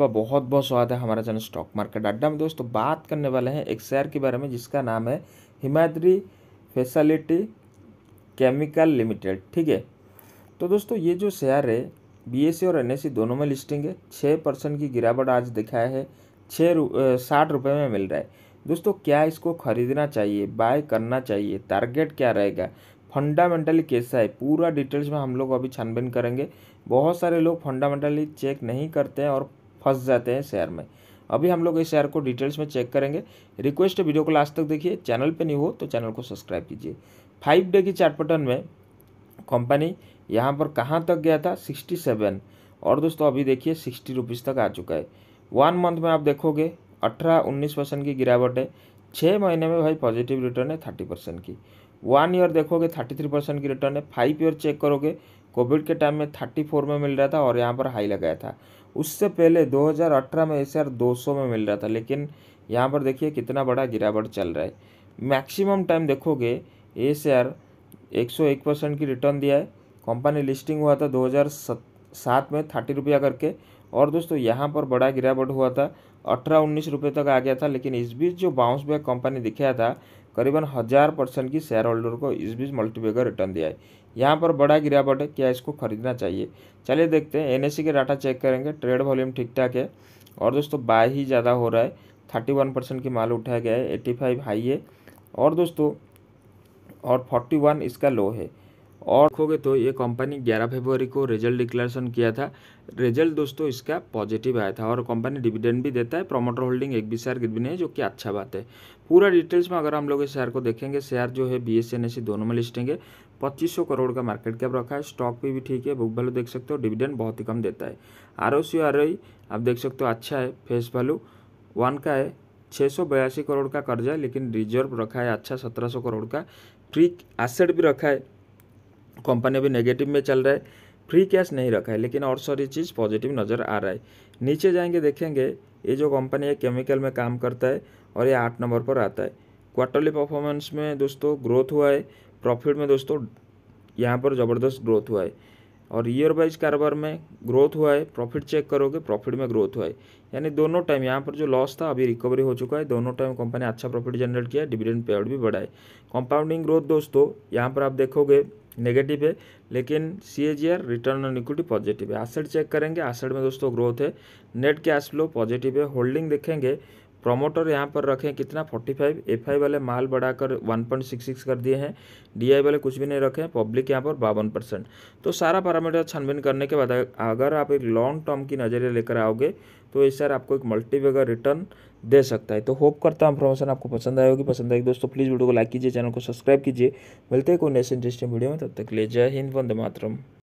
तो बहुत बहुत स्वागत है हमारा चैनल स्टॉक मार्केट अड्डा में दोस्तों बात करने वाले हैं एक शेयर के बारे में जिसका नाम है हिमाद्री फैसिलिटी केमिकल लिमिटेड ठीक है तो दोस्तों ये जो शेयर है बीएससी और एनएससी दोनों में लिस्टिंग है छः परसेंट की गिरावट आज दिखाया है छः साठ रुपये में मिल रहा है दोस्तों क्या इसको खरीदना चाहिए बाय करना चाहिए टारगेट क्या रहेगा फंडामेंटली कैसा है पूरा डिटेल्स में हम लोग अभी छानबीन करेंगे बहुत सारे लोग फंडामेंटली चेक नहीं करते हैं और फंस जाते हैं शेयर में अभी हम लोग इस शेयर को डिटेल्स में चेक करेंगे रिक्वेस्ट वीडियो को लास्ट तक देखिए चैनल पर नहीं हो तो चैनल को सब्सक्राइब कीजिए फाइव डे की चार्टन में कंपनी यहाँ पर कहाँ तक गया था सिक्सटी सेवन और दोस्तों अभी देखिए सिक्सटी रुपीज़ तक आ चुका है वन मंथ में आप देखोगे अठारह उन्नीस परसेंट की गिरावट है छः महीने में भाई पॉजिटिव रिटर्न है थर्टी परसेंट की वन ईयर देखोगे थर्टी थ्री परसेंट की रिटर्न है फाइव ईयर चेक करोगे कोविड के टाइम में थर्टी फोर में मिल रहा था और यहाँ पर हाई लगाया था उससे पहले 2018 में एस 200 में मिल रहा था लेकिन यहाँ पर देखिए कितना बड़ा गिरावट चल रहा है मैक्सिमम टाइम देखोगे ए शेयर 101 परसेंट की रिटर्न दिया है कंपनी लिस्टिंग हुआ था 2007 में थर्टी रुपया करके और दोस्तों यहाँ पर बड़ा गिरावट हुआ था अठारह उन्नीस रुपये तक आ गया था लेकिन इस बीच जो बाउंस बैक कंपनी दिखाया था करीबन हज़ार परसेंट की शेयर होल्डर को इस बीच मल्टीपे का रिटर्न दिया है यहाँ पर बड़ा गिरावट है क्या इसको खरीदना चाहिए चलिए देखते हैं एन के डाटा चेक करेंगे ट्रेड वॉल्यूम ठीक ठाक है और दोस्तों बाय ही ज़्यादा हो रहा है थर्टी वन परसेंट की माल उठाया गया है एट्टी फाइव हाई है और दोस्तों और फोर्टी वन इसका लो है और देखोगे तो ये कंपनी 11 फरवरी को रिजल्ट डिक्लेरेशन किया था रिजल्ट दोस्तों इसका पॉजिटिव आया था और कंपनी डिविडेंड भी देता है प्रमोटर होल्डिंग एक भी शेयर गिरवी नहीं है जो कि अच्छा बात है पूरा डिटेल्स में अगर हम लोग इस शेयर को देखेंगे शेयर जो है बी एस एन एस दोनों में लिस्टेंगे पच्चीस सौ करोड़ का मार्केट कैप रखा है स्टॉक भी, भी ठीक है बुक वैल्यू देख सकते हो डिविडेंड बहुत ही कम देता है आर ओ सी आर आप देख सकते हो अच्छा है फेस वैल्यू वन का है छः सौ बयासी करोड़ का कर्जा है लेकिन रिजर्व रखा है अच्छा सत्रह सौ करोड़ का फ्री एसेट भी रखा है कंपनी अभी नेगेटिव में चल रहा है फ्री कैश नहीं रखा है लेकिन और सारी चीज़ पॉजिटिव नज़र आ रहा है नीचे जाएंगे देखेंगे ये जो कंपनी है केमिकल में काम करता है और ये आठ नंबर पर आता है क्वार्टरली परफॉर्मेंस में दोस्तों ग्रोथ हुआ है प्रॉफिट में दोस्तों यहाँ पर ज़बरदस्त ग्रोथ हुआ है और ईयर वाइज कारोबार में ग्रोथ हुआ है प्रॉफिट चेक करोगे प्रॉफिट में ग्रोथ हुआ है यानी दोनों टाइम यहाँ पर जो लॉस था अभी रिकवरी हो चुका है दोनों टाइम कंपनी अच्छा प्रॉफिट जनरेट किया है डिविडेंड पेआउट भी बढ़ाए कंपाउंडिंग ग्रोथ दोस्तों यहाँ पर आप देखोगे नेगेटिव है लेकिन सी रिटर्न ऑन इक्विटी पॉजिटिव है एसेट चेक करेंगे एसेट में दोस्तों ग्रोथ है नेट कैश फ्लो पॉजिटिव है होल्डिंग देखेंगे प्रोमोटर यहाँ पर रखें कितना 45 एफ आई वाले माल बढ़ाकर 1.66 कर दिए हैं डी आई वाले कुछ भी नहीं रखे पब्लिक यहाँ पर बावन परसेंट तो सारा पैरामीटर छानबीन करने के बाद अगर आप एक लॉन्ग टर्म की नज़रिया लेकर आओगे तो ये सर आपको एक मल्टीवेगर रिटर्न दे सकता है तो होप करता हूँ इन्फॉर्मेशन आपको पसंद आए होगी पसंद आएगी दोस्तों प्लीज़ वीडियो को लाइक कीजिए चैनल को सब्सक्राइब कीजिए मिलते हैं कोई नेक्स्ट इंटरेस्टिंग वीडियो में तब तक ले जय हिंद वंदे मातरम